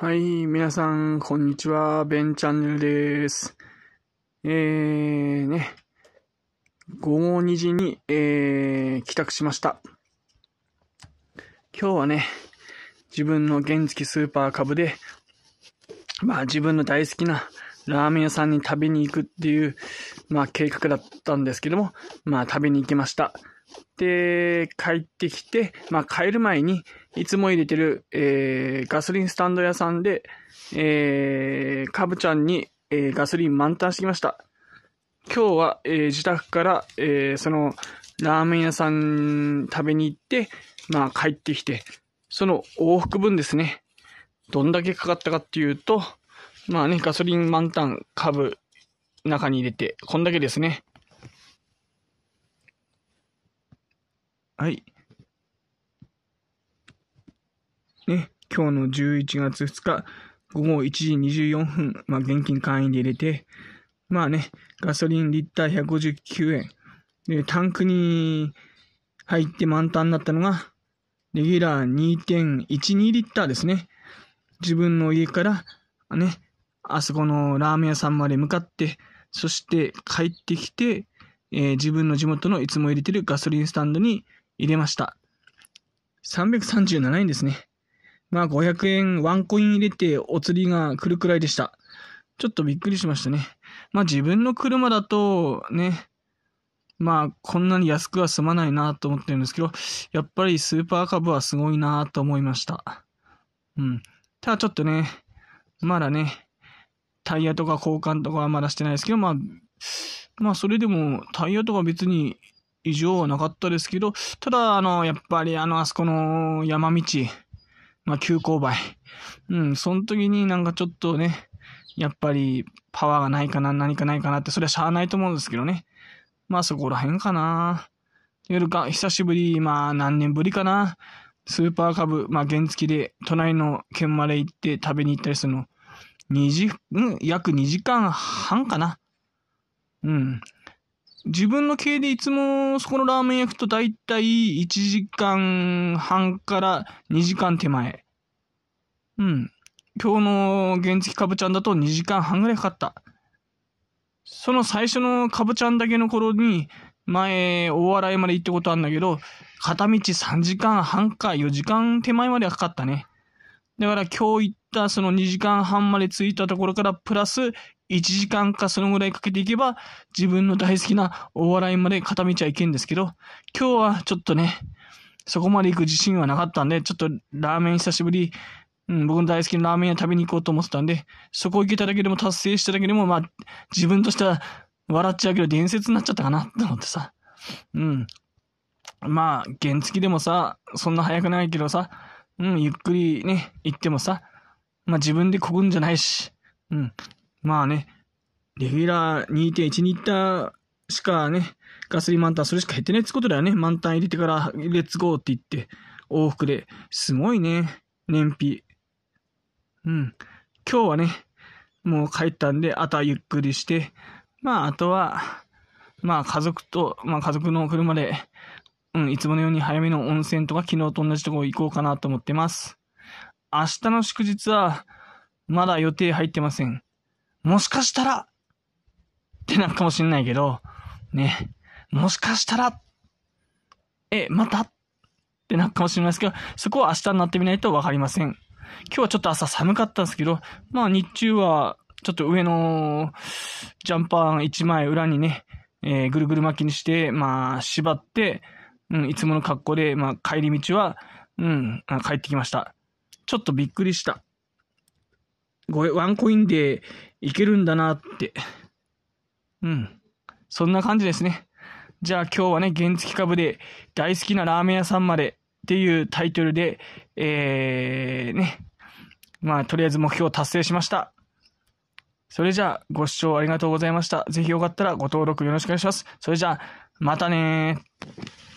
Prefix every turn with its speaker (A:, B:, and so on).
A: はい、皆さん、こんにちは。ベンチャンネルです。えー、ね。午後2時に、えー、帰宅しました。今日はね、自分の原付スーパー株で、まあ自分の大好きなラーメン屋さんに食べに行くっていう、まあ計画だったんですけども、まあ食べに行きました。で、帰ってきて、まあ、帰る前に、いつも入れてる、えー、ガソリンスタンド屋さんで、えー、かぶちゃんに、えー、ガソリン満タンしてきました。今日は、えー、自宅から、えー、その、ラーメン屋さん食べに行って、まあ帰ってきて、その往復分ですね。どんだけかかったかっていうと、まあね、ガソリン満タン株中に入れて、こんだけですね。はい。ね、今日の11月2日、午後1時24分、まあ、現金会員で入れて、まあね、ガソリンリッター159円。で、タンクに入って満タンだったのが、レギュラー2.12リッターですね。自分の家から、ね、あそこのラーメン屋さんまで向かって、そして帰ってきて、えー、自分の地元のいつも入れてるガソリンスタンドに入れました。337円ですね。まあ500円ワンコイン入れてお釣りが来るくらいでした。ちょっとびっくりしましたね。まあ自分の車だとね、まあこんなに安くは済まないなと思ってるんですけど、やっぱりスーパーカブはすごいなと思いました。うん。ただちょっとね、まだね、タイヤとか交換とかはまだしてないですけど、まあ、まあそれでもタイヤとか別に以上はなかったですけど、ただ、あの、やっぱりあの、あそこの山道、まあ、急勾配。うん、その時になんかちょっとね、やっぱりパワーがないかな、何かないかなって、それはしゃあないと思うんですけどね。まあそこら辺かな。夜か、久しぶり、まあ何年ぶりかな。スーパーカブ、まあ原付で隣の県まで行って食べに行ったりするの、2時、うん、約2時間半かな。うん、自分の系でいつもそこのラーメン屋行くと大体1時間半から2時間手前。うん。今日の原付かぶちゃんだと2時間半ぐらいかかった。その最初のかぶちゃんだけの頃に、前、大洗まで行ったことあるんだけど、片道3時間半か4時間手前まではかかったね。だから今日行ったその2時間半まで着いたところからプラス1時間かそのぐらいかけていけば自分の大好きなお笑いまで固めちゃいけんですけど、今日はちょっとね、そこまで行く自信はなかったんで、ちょっとラーメン久しぶり、うん、僕の大好きなラーメン屋食べに行こうと思ってたんで、そこ行けただけでも達成しただけでも、まあ、自分としては笑っちゃうけど伝説になっちゃったかなと思ってさ。うん。まあ、原付でもさ、そんな早くないけどさ、うん、ゆっくりね、行ってもさ、まあ自分でこぐんじゃないし、うん。まあね、レギュラー2.1リッターしかね、ガソリン満タンそれしか減ってないってことだよね。満タン入れてから、レッツゴーって言って、往復で。すごいね、燃費。うん。今日はね、もう帰ったんで、あとはゆっくりして、まああとは、まあ家族と、まあ家族の車で、うん、いつものように早めの温泉とか昨日と同じとこ行こうかなと思ってます。明日の祝日は、まだ予定入ってません。もしかしたら、ってなるかもしんないけど、ね、もしかしたら、え、またってなるかもしれないですけど、そこは明日になってみないとわかりません。今日はちょっと朝寒かったんですけど、まあ日中は、ちょっと上のジャンパー1枚裏にね、えー、ぐるぐる巻きにして、まあ縛って、うん、いつもの格好で、まあ帰り道は、うん、帰ってきました。ちょっとびっくりした。ワンコインでいけるんだなって。うん。そんな感じですね。じゃあ今日はね、原付株で大好きなラーメン屋さんまでっていうタイトルで、えー、ね。まあ、とりあえず目標を達成しました。それじゃあ、ご視聴ありがとうございました。ぜひよかったらご登録よろしくお願いします。それじゃあ、またねー。